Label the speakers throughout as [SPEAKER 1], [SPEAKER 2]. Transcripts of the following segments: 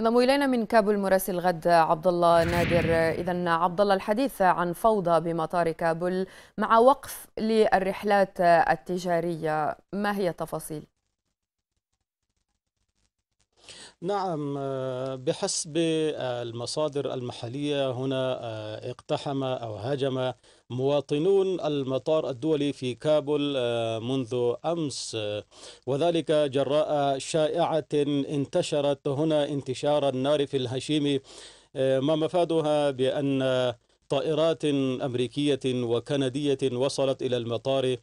[SPEAKER 1] ينضم الينا من كابول مراسل غد عبد الله نادر اذا عبد الله الحديث عن فوضى بمطار كابول مع وقف للرحلات التجاريه ما هي التفاصيل؟ نعم آه، بحسب المصادر المحلية هنا آه، اقتحم أو هاجم مواطنون المطار الدولي في كابول آه، منذ أمس وذلك جراء شائعة انتشرت هنا انتشار النار في الهشيم ما مفادها بأن طائرات أمريكية وكندية وصلت إلى المطار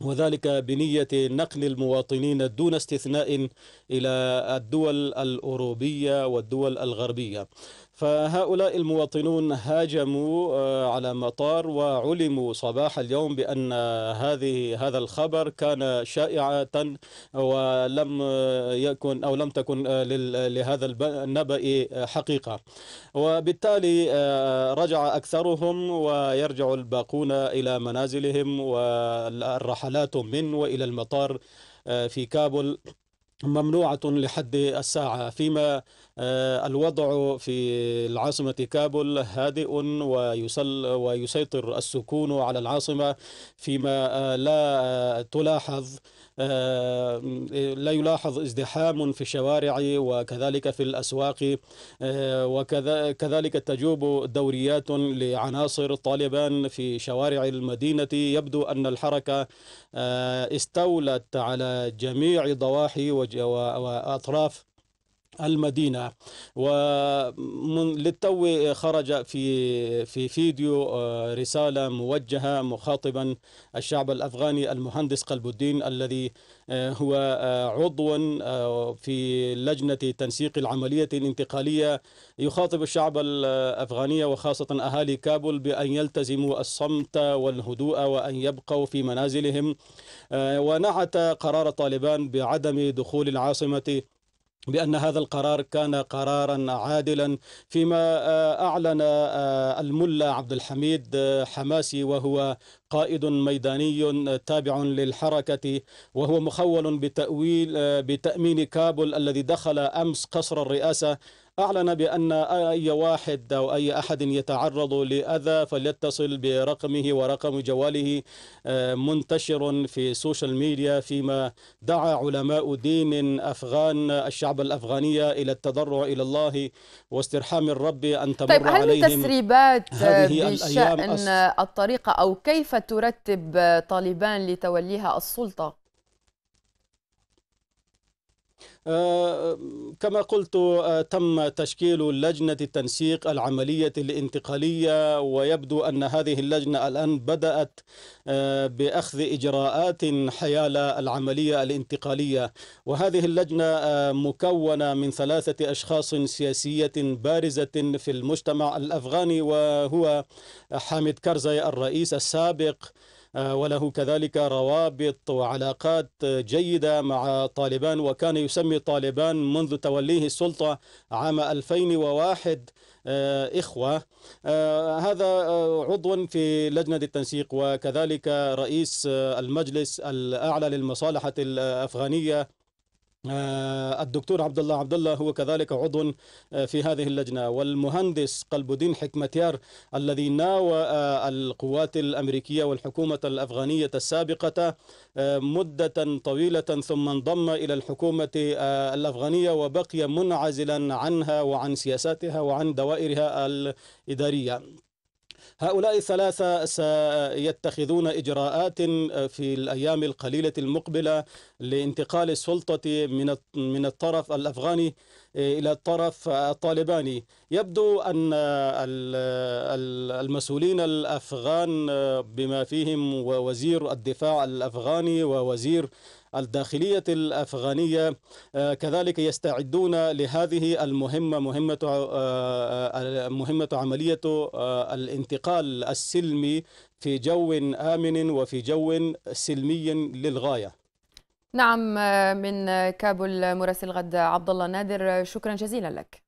[SPEAKER 1] وذلك بنية نقل المواطنين دون استثناء إلى الدول الأوروبية والدول الغربية فهؤلاء المواطنون هاجموا آه، على مطار وعلموا صباح اليوم بأن هذه هذا الخبر كان شائعة ولم يكن أو لم تكن آه، لهذا النبأ حقيقة وبالتالي آه، رجع أكثرهم ويرجع الباقون إلى منازلهم والرحلة رحلات من وإلى المطار آه، في كابول ممنوعة لحد الساعة فيما آه، الوضع في العاصمة كابول هادئ ويسل ويسيطر السكون على العاصمة فيما آه، لا آه، تلاحظ لا يلاحظ ازدحام في الشوارع وكذلك في الأسواق وكذلك تجوب دوريات لعناصر طالبان في شوارع المدينة يبدو أن الحركة استولت على جميع ضواحي وجميع وأطراف المدينة للتو خرج في في فيديو آه، رسالة موجهة مخاطبا الشعب الأفغاني المهندس قلب الدين الذي آه، هو آه، عضو في لجنة تنسيق العملية الانتقالية يخاطب الشعب الأفغاني وخاصة أهالي كابول بأن يلتزموا الصمت والهدوء وأن يبقوا في منازلهم ونعت قرار طالبان بعدم دخول العاصمة بأن هذا القرار كان قرارا عادلا فيما آه، أعلن آه، الملا عبد الحميد آه، حماسي وهو قائد ميداني تابع للحركة وهو مخول بتأويل بتأمين كابل الذي دخل أمس قصر الرئاسة أعلن بأن أي واحد أو أي أحد يتعرض لأذى فليتصل برقمه ورقم جواله آه، منتشر في السوشيال ميديا فيما دعا علماء دين أفغان الشعب الأفغانية إلى التضرع إلى الله واسترحام الرب أن تمر طيب هل عليهم تسريبات بشأن الطريقة أو كيف ترتب طالبان لتوليها السلطة آه، كما قلت آه، تم تشكيل لجنة تنسيق العملية الانتقالية ويبدو أن هذه اللجنة الآن بدأت آه، بأخذ إجراءات حيال العملية الانتقالية وهذه اللجنة مكونة من ثلاثة أشخاص سياسية بارزة في المجتمع الأفغاني وهو حامد كرزي الرئيس السابق آه، وله كذلك روابط وعلاقات جيدة مع طالبان وكان يسمي طالبان منذ توليه السلطة عام 2001 آه، إخوة آه، هذا عضو في لجنة التنسيق وكذلك رئيس المجلس الأعلى للمصالحة الأفغانية آه، الدكتور عبد الله عبد الله هو كذلك عضو آه، في هذه اللجنه والمهندس قلب الدين حكمتيار الذي ناوى آه، القوات الامريكيه والحكومه الافغانيه السابقه مده طويله ثم انضم الى الحكومه الافغانيه وبقي منعزلا عنها وعن سياساتها وعن دوائرها الاداريه هؤلاء الثلاثة سيتخذون إجراءات آه، في الأيام القليلة المقبلة لانتقال السلطة من من الطرف الأفغاني آه، إلى الطرف الطالباني يبدو أن المسؤولين الأفغان آه، بما فيهم وزير الدفاع الأفغاني ووزير الداخلية الأفغانية آه، كذلك يستعدون لهذه المهمة مهمة آه، آه، مهمة عملية الانتقال السلمي في جو آمن وفي جو سلمي للغاية نعم من كابول مراسل غد عبد الله نادر شكرا جزيلا لك